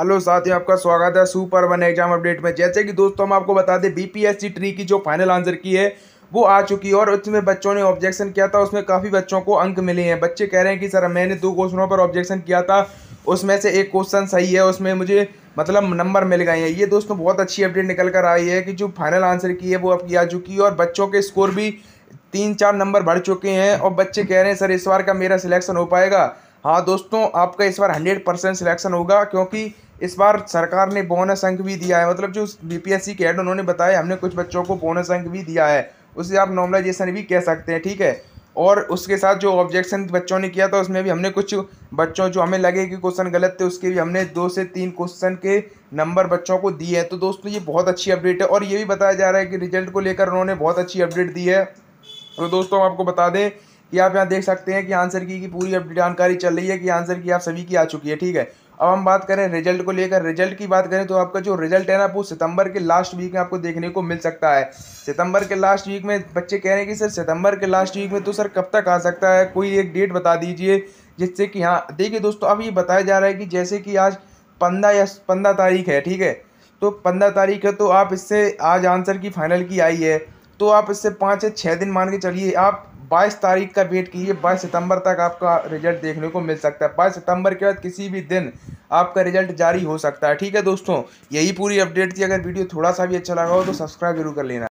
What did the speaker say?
hello साथियों आपका स्वागत है सुपर वन एग्जाम अपडेट में जैसे कि दोस्तों हम आपको बता दें बीपीएससी ट्री की जो फाइनल आंसर की है वो आ चुकी है और उसमें बच्चों ने ऑब्जेक्शन किया था उसमें काफ़ी बच्चों को अंक मिले हैं बच्चे कह रहे हैं कि सर मैंने दो क्वेश्चनों पर ऑब्जेक्शन किया था उसमें से एक क्वेश्चन सही है उसमें मुझे मतलब नंबर मिल गए हैं ये दोस्तों बहुत अच्छी अपडेट निकल कर आई है कि जो फाइनल आंसर की है वो अब की आ चुकी है और बच्चों के स्कोर भी तीन चार नंबर बढ़ चुके हैं और बच्चे कह रहे हैं सर इस बार का मेरा सिलेक्शन हो पाएगा हाँ दोस्तों आपका इस बार हंड्रेड परसेंट सिलेक्शन होगा क्योंकि इस बार सरकार ने बोनस अंक भी दिया है मतलब जो बीपीएससी के हेड उन्होंने बताया हमने कुछ बच्चों को बोनस अंक भी दिया है उसे आप नॉर्मलाइजेशन भी कह सकते हैं ठीक है और उसके साथ जो ऑब्जेक्शन बच्चों ने किया था उसमें भी हमने कुछ बच्चों जो हमें लगे कि क्वेश्चन गलत थे उसके भी हमने दो से तीन क्वेश्चन के नंबर बच्चों को दिए हैं तो दोस्तों ये बहुत अच्छी अपडेट है और ये भी बताया जा रहा है कि रिजल्ट को लेकर उन्होंने बहुत अच्छी अपडेट दी है तो दोस्तों हम आपको बता दें कि आप यहाँ देख सकते हैं कि आंसर की, की पूरी जानकारी चल रही है कि आंसर की आप सभी की आ चुकी है ठीक है अब हम बात करें रिजल्ट को लेकर रिजल्ट की बात करें तो आपका जो रिजल्ट है ना वो सितंबर के लास्ट वीक में आपको देखने को मिल सकता है सितंबर के लास्ट वीक में बच्चे कह रहे हैं कि सर सितंबर के लास्ट वीक में तो सर कब तक आ सकता है कोई एक डेट बता दीजिए जिससे कि हाँ देखिए दोस्तों अब ये बताया जा रहा है कि जैसे कि आज पंद्रह या पंद्रह तारीख है ठीक है तो पंद्रह तारीख है तो आप इससे आज आंसर की फाइनल की आई है तो आप इससे पाँच या छः दिन मान के चलिए आप बाईस तारीख का वेट कीजिए बाईस सितंबर तक आपका रिजल्ट देखने को मिल सकता है बाईस सितंबर के बाद किसी भी दिन आपका रिजल्ट जारी हो सकता है ठीक है दोस्तों यही पूरी अपडेट थी अगर वीडियो थोड़ा सा भी अच्छा लगा हो तो सब्सक्राइब जरूर कर लेना